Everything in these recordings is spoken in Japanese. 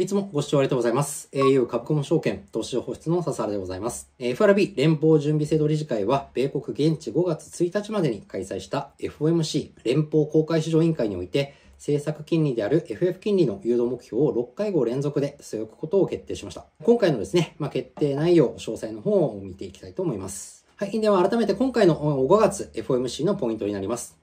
いつもご視聴ありがとうございます。au カプコム証券投資情報室の笹原でございます。FRB 連邦準備制度理事会は、米国現地5月1日までに開催した FOMC 連邦公開市場委員会において、政策金利である FF 金利の誘導目標を6回合連続で据え置くことを決定しました。今回のですね、まあ、決定内容、詳細の方を見ていきたいと思います。はい。では改めて今回の5月 FOMC のポイントになります。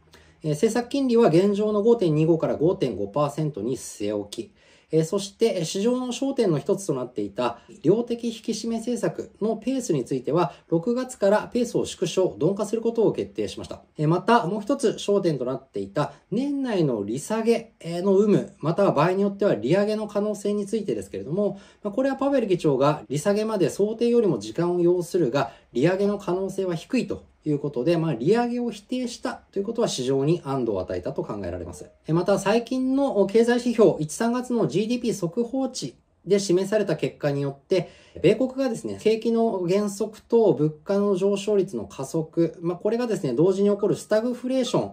え政策金利は現状の5.25から5.5%に据え置き、えそして市場の焦点の一つとなっていた量的引き締め政策のペースについては6月からペースを縮小、鈍化することを決定しました。えまたもう一つ焦点となっていた年内の利下げの有無、または場合によっては利上げの可能性についてですけれども、これはパウエル議長が利下げまで想定よりも時間を要するが、利上げの可能性は低いということで、まあ、利上げを否定したということは市場に安堵を与えたと考えられます。また、最近の経済指標、1、3月の GDP 速報値で示された結果によって、米国がですね、景気の減速と物価の上昇率の加速、まあ、これがですね、同時に起こるスタグフレーション、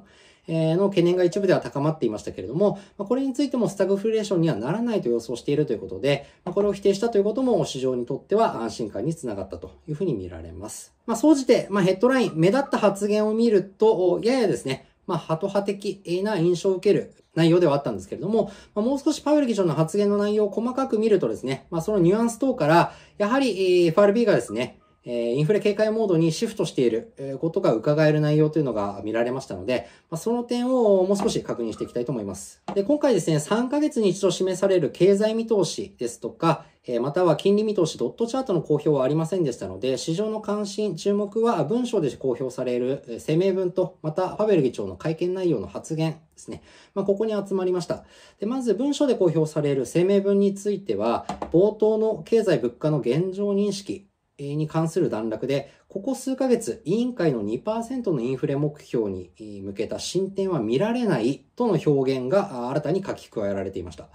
の懸念が一部では高まっていましたけれども、これについてもスタグフレーションにはならないと予想しているということで、これを否定したということも市場にとっては安心感につながったというふうに見られます。まあ、総じて、まあ、ヘッドライン、目立った発言を見ると、ややですね、まあ、ハト派的な印象を受ける内容ではあったんですけれども、まあ、もう少しパウエル議長の発言の内容を細かく見るとですね、まあ、そのニュアンス等から、やはり FRB がですね、えインフレ警戒モードにシフトしていることが伺える内容というのが見られましたので、まその点をもう少し確認していきたいと思います。で今回ですね、3ヶ月に一度示される経済見通しですとか、または金利見通しドットチャートの公表はありませんでしたので、市場の関心、注目は文章で公表される声明文と、またパベル議長の会見内容の発言ですね。まあ、ここに集まりました。で、まず文章で公表される声明文については、冒頭の経済物価の現状認識に関する段落でここ数ヶ月、委員会の2%のインフレ目標に向けた進展は見られないとの表現が新たに書き加えられていました。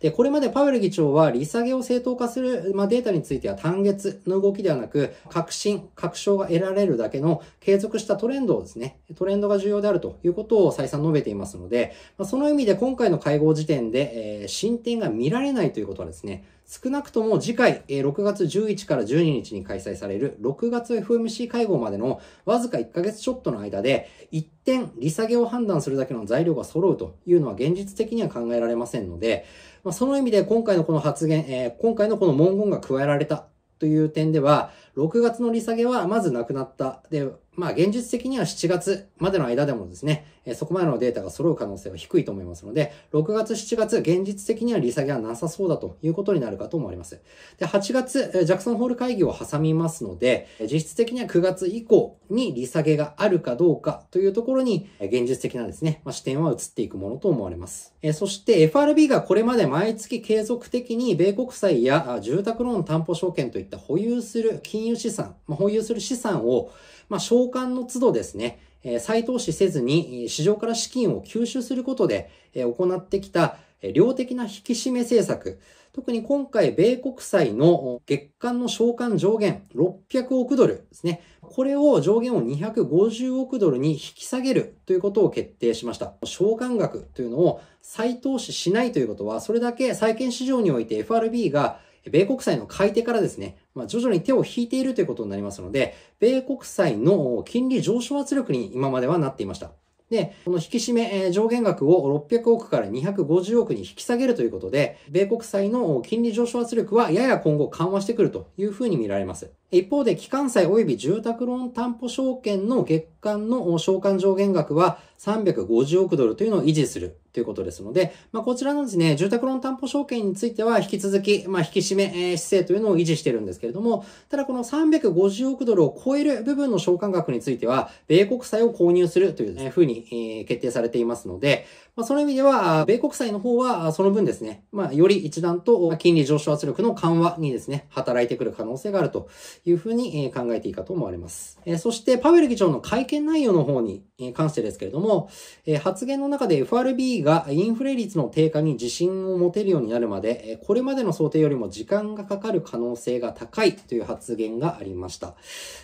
で、これまでパウエル議長は利下げを正当化する、まあ、データについては単月の動きではなく、革新、確証が得られるだけの継続したトレンドをですね、トレンドが重要であるということを再三述べていますので、まあ、その意味で今回の会合時点で、えー、進展が見られないということはですね、少なくとも次回、え6月11から12日に開催される6月 FM FOMC 会合までのわずか1ヶ月ちょっとの間で、一点利下げを判断するだけの材料が揃うというのは現実的には考えられませんので、まあ、その意味で今回のこの発言、えー、今回のこの文言が加えられたという点では、6月の利下げはまずなくなった。で、まあ現実的には7月までの間でもですね、えそこまでのデータが揃う可能性は低いと思いますので、6月、7月、現実的には利下げはなさそうだということになるかと思われます。で、8月、ジャクソンホール会議を挟みますので、実質的には9月以降に利下げがあるかどうかというところに、現実的なですね、まあ、視点は移っていくものと思われます。えそして FRB がこれまで毎月継続的に米国債や住宅ローン担保証券といった保有する金融資産、まあ、保有する資産をまあ、償還の都度ですね、再投資せずに市場から資金を吸収することで行ってきた量的な引き締め政策、特に今回米国債の月間の償還上限600億ドルですね。これを上限を250億ドルに引き下げるということを決定しました。償還額というのを再投資しないということは、それだけ債券市場において FRB が米国債の買い手からですね、まあ、徐々に手を引いているということになりますので、米国債の金利上昇圧力に今まではなっていました。で、この引き締め、上限額を600億から250億に引き下げるということで、米国債の金利上昇圧力はやや今後緩和してくるというふうに見られます。一方で、機関債及び住宅ローン担保証券の月間の償還上限額は350億ドルというのを維持するということですので、まあ、こちらのですね、住宅ローン担保証券については引き続き、まあ、引き締め、えー、姿勢というのを維持してるんですけれども、ただこの350億ドルを超える部分の償還額については、米国債を購入するという、ね、ふうに、えー、決定されていますので、まあ、その意味では、米国債の方は、その分ですね、まあ、より一段と金利上昇圧力の緩和にですね、働いてくる可能性があるというふうに考えていいかと思われます。そして、パウエル議長の会見内容の方に関してですけれども、発言の中で FRB がインフレ率の低下に自信を持てるようになるまで、これまでの想定よりも時間がかかる可能性が高いという発言がありました。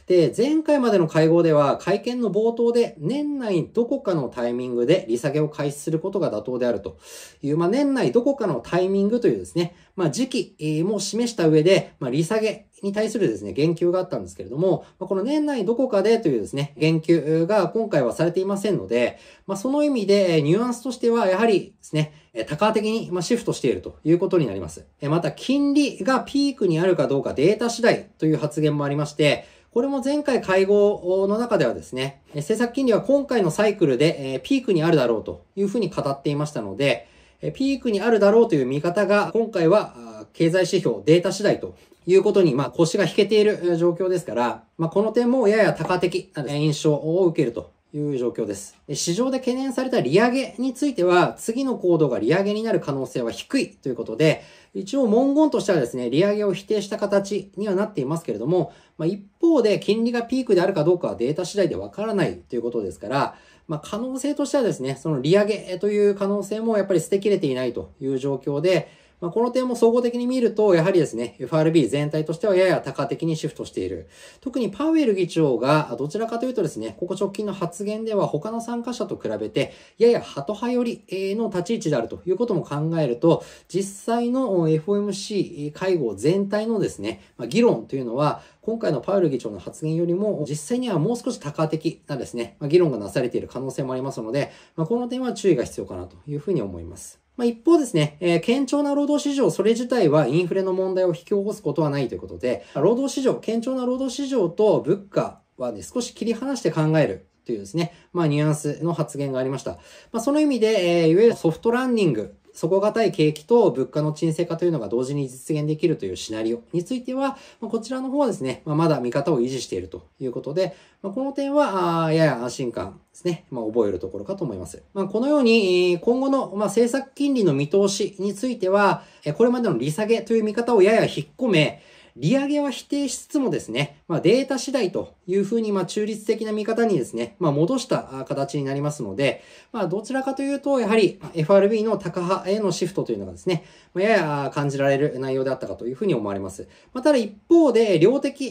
で、前回までの会合では、会見の冒頭で年内どこかのタイミングで利下げを開始することが妥当であるという、まあ、年内どこかのタイミングというですね、まあ、時期も示した上で、まあ、利下げに対するですね、言及があったんですけれども、まこの年内どこかでというですね、言及が今回はされていませんので、まあ、その意味でニュアンスとしてはやはりですね、多価的にシフトしているということになります。また、金利がピークにあるかどうかデータ次第という発言もありまして、これも前回会合の中ではですね、政策金利は今回のサイクルでピークにあるだろうというふうに語っていましたので、ピークにあるだろうという見方が今回は経済指標、データ次第ということに、まあ腰が引けている状況ですから、まあこの点もやや多価的な印象を受けるという状況です。市場で懸念された利上げについては、次の行動が利上げになる可能性は低いということで、一応文言としてはですね、利上げを否定した形にはなっていますけれども、まあ、一方で金利がピークであるかどうかはデータ次第でわからないということですから、まあ、可能性としてはですね、その利上げという可能性もやっぱり捨てきれていないという状況で、まあ、この点も総合的に見ると、やはりですね、FRB 全体としてはやや多的にシフトしている。特にパウエル議長が、どちらかというとですね、ここ直近の発言では他の参加者と比べて、ややハト派寄りの立ち位置であるということも考えると、実際の FOMC 会合全体のですね、議論というのは、今回のパウエル議長の発言よりも、実際にはもう少し多価的なですね、議論がなされている可能性もありますので、まあ、この点は注意が必要かなというふうに思います。まあ、一方ですね、えー、堅調な労働市場、それ自体はインフレの問題を引き起こすことはないということで、労働市場、堅調な労働市場と物価はね、少し切り離して考えるというですね、まあ、ニュアンスの発言がありました。まあ、その意味で、えー、いわゆるソフトランニング底堅い景気と物価の沈静化というのが同時に実現できるというシナリオについては、まこちらの方はですね、ままだ見方を維持しているということで、まこの点は、あやや安心感ですね、まあ、覚えるところかと思います。まあ、このように、今後の、ま政策金利の見通しについては、これまでの利下げという見方をやや引っ込め、利上げは否定しつつもですね、まあ、データ次第というふうに、まあ、中立的な見方にですね、まあ、戻した形になりますので、まあ、どちらかというと、やはり FRB の高派へのシフトというのがですね、まあ、やや感じられる内容であったかというふうに思われます。まあ、ただ一方で、量的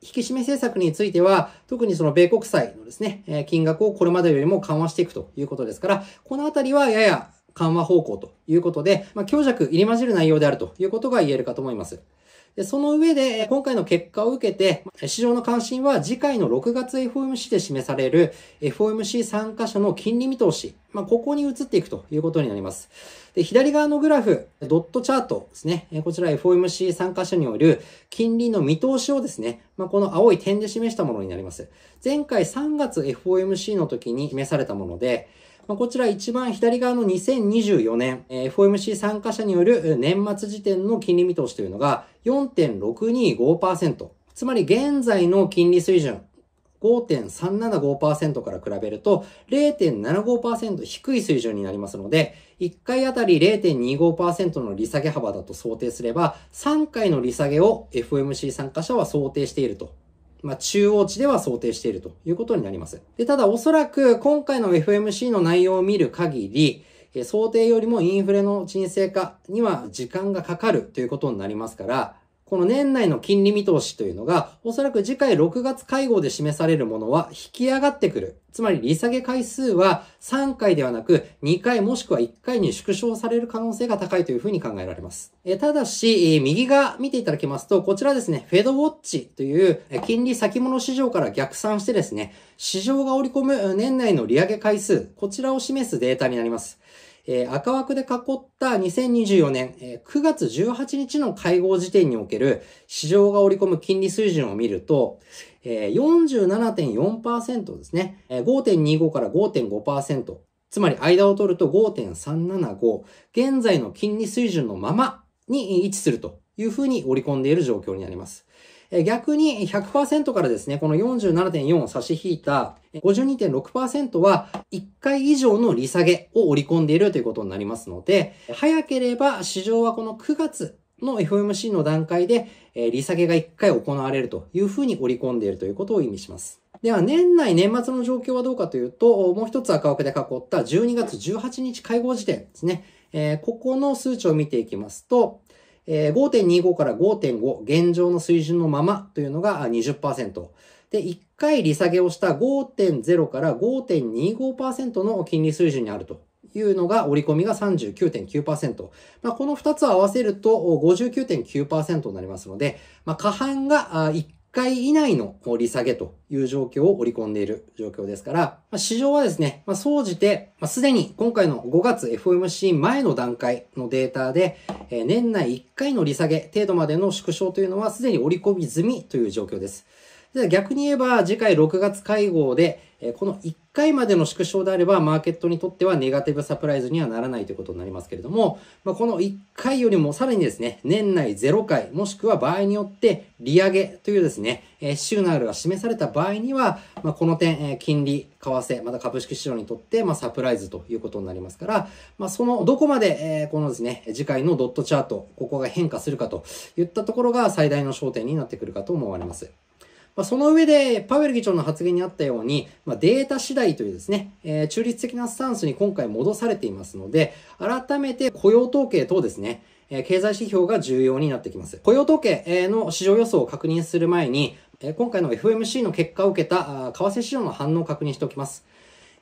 引き締め政策については、特にその米国債のですね、金額をこれまでよりも緩和していくということですから、このあたりはやや緩和方向ということで、まあ、強弱入り混じる内容であるということが言えるかと思います。で、その上で、今回の結果を受けて、市場の関心は次回の6月 FOMC で示される FOMC 参加者の金利見通し、まあ、ここに移っていくということになります。で、左側のグラフ、ドットチャートですね。こちら FOMC 参加者による金利の見通しをですね、まあ、この青い点で示したものになります。前回3月 FOMC の時に示されたもので、まあ、こちら一番左側の2024年、え FOMC 参加者による年末時点の金利見通しというのが4.625%。つまり現在の金利水準、5.375%から比べると0.75%低い水準になりますので、1回あたり0.25%の利下げ幅だと想定すれば、3回の利下げを FOMC 参加者は想定しているとまあ、中央値では想定しているということになります。で、ただおそらく今回の FMC の内容を見る限り、え想定よりもインフレの沈静化には時間がかかるということになりますから、この年内の金利見通しというのが、おそらく次回6月会合で示されるものは引き上がってくるつまり利下げ回数は3回ではなく2回もしくは1回に縮小される可能性が高いというふうに考えられます。えただし、え右が見ていただきますと、こちらですね、フェドウォッチという金利先物市場から逆算してですね、市場が織り込む年内の利上げ回数、こちらを示すデータになります。え赤枠で囲った2024年、え9月18日の会合時点における市場が織り込む金利水準を見ると、え47.4%ですね。え5.25から5.5%。つまり間を取ると5.375。現在の金利水準のままに位置するというふうに織り込んでいる状況になります。逆に100%からですね、この47.4を差し引いた52.6%は1回以上の利下げを織り込んでいるということになりますので、早ければ市場はこの9月の FOMC の段階でえ利下げが1回行われるというふうに織り込んでいるということを意味します。では、年内、年末の状況はどうかというと、もう一つ赤枠で囲った12月18日会合時点ですね。えー、ここの数値を見ていきますと、えー、5.25から5.5、現状の水準のままというのが20%。で、1回利下げをした5.0から5.25%の金利水準にあるというのが折り込みが39.9%。まあ、この2つを合わせると59.9%になりますので、まあ、過半が1回以内の利下げという状況を織り込んでいる状況ですから、まあ、市場はですね、まあ、総じて、まあ、すでに今回の5月 FOMC 前の段階のデータで、えー、年内1回の利下げ程度までの縮小というのはすでに織り込み済みという状況です。逆に言えば、次回6月会合で、この1回までの縮小であれば、マーケットにとってはネガティブサプライズにはならないということになりますけれども、まあ、この1回よりもさらにですね、年内0回、もしくは場合によって利上げというですね、えー、シナルが示された場合には、まあ、この点、え金利、為替、また株式市場にとって、まあ、サプライズということになりますから、まあ、その、どこまで、えこのですね、次回のドットチャート、ここが変化するかといったところが最大の焦点になってくるかと思われます。まあ、その上で、パウエル議長の発言にあったように、まあ、データ次第というですね、えー、中立的なスタンスに今回戻されていますので、改めて雇用統計等ですね、えー、経済指標が重要になってきます。雇用統計の市場予想を確認する前に、えー、今回の FMC の結果を受けた、為替市場の反応を確認しておきます。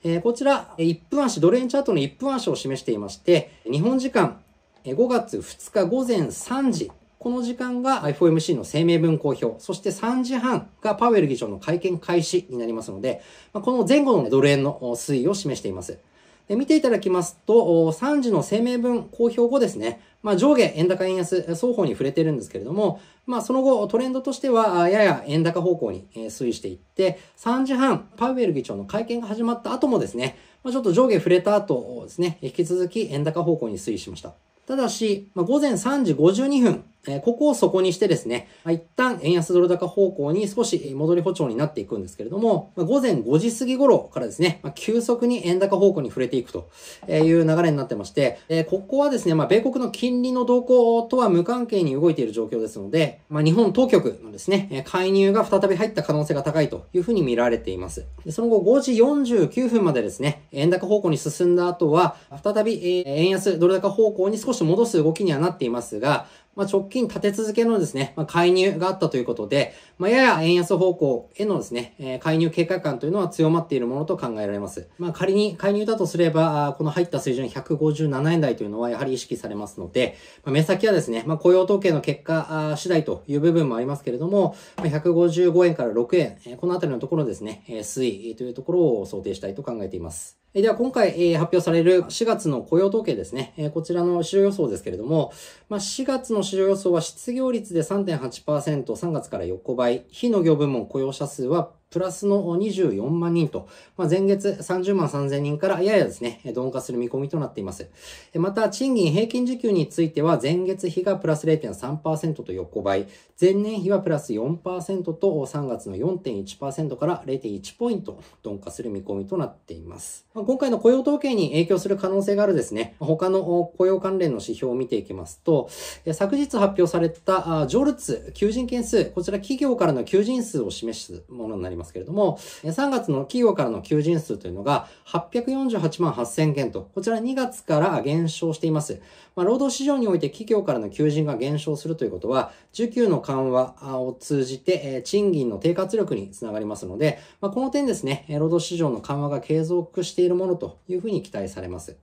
えー、こちら、1分足、ドル円チャートの1分足を示していまして、日本時間5月2日午前3時、この時間が FOMC の声明文公表、そして3時半がパウエル議長の会見開始になりますので、この前後のドル円の推移を示しています。で見ていただきますと、3時の声明文公表後ですね、まあ、上下円高円安双方に触れてるんですけれども、まあ、その後トレンドとしてはやや円高方向に推移していって、3時半、パウエル議長の会見が始まった後もですね、まあ、ちょっと上下触れた後ですね、引き続き円高方向に推移しました。ただし、まあ、午前3時52分、えここを底にしてですね、一旦円安ドル高方向に少し戻り歩調になっていくんですけれども、ま午前5時過ぎ頃からですね、ま急速に円高方向に触れていくという流れになってまして、えここはですね、ま米国の金利の動向とは無関係に動いている状況ですので、ま日本当局のですね、介入が再び入った可能性が高いというふうに見られています。でその後5時49分までですね、円高方向に進んだ後は、再び円安ドル高方向に少し戻す動きにはなっていますが、まあ、直近立て続けのですね、まあ、介入があったということで、まあ、やや円安方向へのですね、えー、介入警戒感というのは強まっているものと考えられます。まあ、仮に介入だとすれば、この入った水準157円台というのはやはり意識されますので、まあ、目先はですね、まあ、雇用統計の結果次第という部分もありますけれども、まあ、155円から6円、このあたりのところですね、推移というところを想定したいと考えています。では今回発表される4月の雇用統計ですね。こちらの市場予想ですけれども、まあ、4月の市場予想は失業率で3.8%、3月から横ばい、非農業部門雇用者数はプラスの24万人と、まあ、前月30万3000人からややですね、鈍化する見込みとなっています。また、賃金平均時給については、前月比がプラス0.3%と横ばい、前年比はプラス4%と3月の4.1%から0.1ポイント鈍化する見込みとなっています。まあ、今回の雇用統計に影響する可能性があるですね、他の雇用関連の指標を見ていきますと、昨日発表された、上列求人件数、こちら企業からの求人数を示すものになります。ますけれども、3月の企業からの求人数というのが848万8000件と、こちら2月から減少しています。まあ、労働市場において企業からの求人が減少するということは、需給の緩和を通じて、賃金の低活力につながりますので、まあ、この点ですね、労働市場の緩和が継続しているものというふうに期待されます。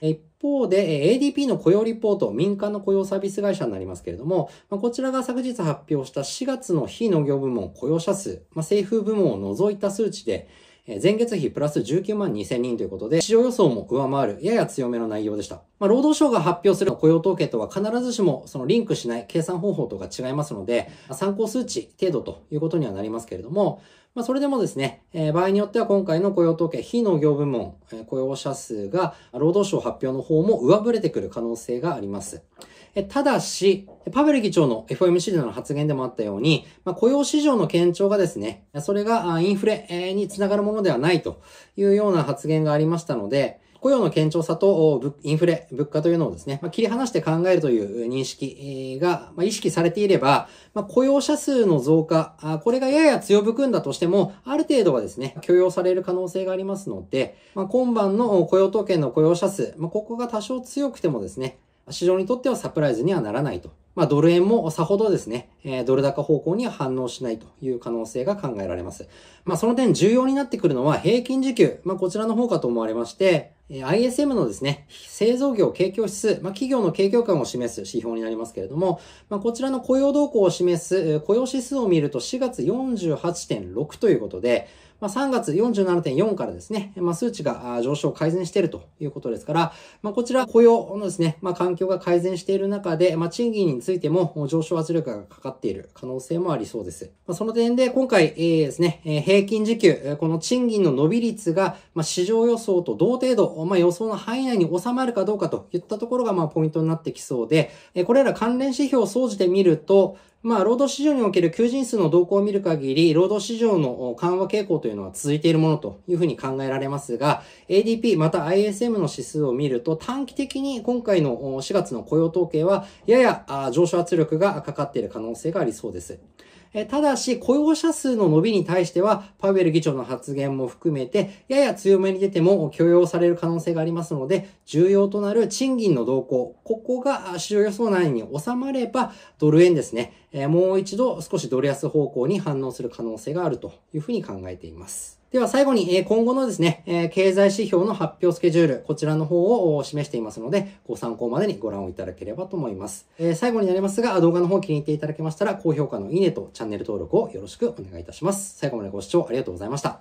一方で ADP の雇用リポート、民間の雇用サービス会社になりますけれども、まこちらが昨日発表した4月の非農業部門雇用者数、ま政府部門を除いた数値で、前月比プラス19万2000人ということで、市場予想も上回る、やや強めの内容でした。まあ、労働省が発表する雇用統計とは必ずしも、そのリンクしない計算方法とか違いますので、参考数値程度ということにはなりますけれども、まあ、それでもですね、えー、場合によっては今回の雇用統計、非農業部門、えー、雇用者数が労働省発表の方も上振れてくる可能性があります。えただし、パブル議長の FOMC での発言でもあったように、まあ、雇用市場の堅調がですね、それがインフレにつながるものではないというような発言がありましたので、雇用の堅調さとインフレ、物価というのをですね、ま切り離して考えるという認識が、ま意識されていれば、ま雇用者数の増加、これがやや強含んだとしても、ある程度はですね、許容される可能性がありますので、ま今晩の雇用統計の雇用者数、まここが多少強くてもですね、市場にとってはサプライズにはならないと。まあ、ドル円もさほどですね、えドル高方向には反応しないという可能性が考えられます。まあ、その点重要になってくるのは平均時給、まあ、こちらの方かと思われまして、ISM のですね、製造業景況指数、まあ、企業の景況感を示す指標になりますけれども、まあ、こちらの雇用動向を示す雇用指数を見ると4月48.6ということで、まあ、3月47.4からですね、まあ、数値が上昇改善しているということですから、まあ、こちら雇用のですね、まあ、環境が改善している中で、まあ、賃金についても上昇圧力がかかっている可能性もありそうです。まあ、その点で今回、えー、ですね、平均時給、この賃金の伸び率が、市場予想と同程度、まあ、予想の範囲内に収まるかどうかといったところが、まあ、ポイントになってきそうで、これら関連指標を総じて見ると、まあ、労働市場における求人数の動向を見る限り、労働市場の緩和傾向というのは続いているものというふうに考えられますが、ADP また ISM の指数を見ると、短期的に今回の4月の雇用統計は、やや上昇圧力がかかっている可能性がありそうです。えただし、雇用者数の伸びに対しては、パウエル議長の発言も含めて、やや強めに出ても許容される可能性がありますので、重要となる賃金の動向、ここが市場予想内に収まれば、ドル円ですね、えもう一度少しドル安方向に反応する可能性があるというふうに考えています。では最後に、え今後のですね、え経済指標の発表スケジュール、こちらの方を示していますので、ご参考までにご覧をいただければと思います。え最後になりますが、動画の方気に入っていただけましたら、高評価のいいねとチャンネル登録をよろしくお願いいたします。最後までご視聴ありがとうございました。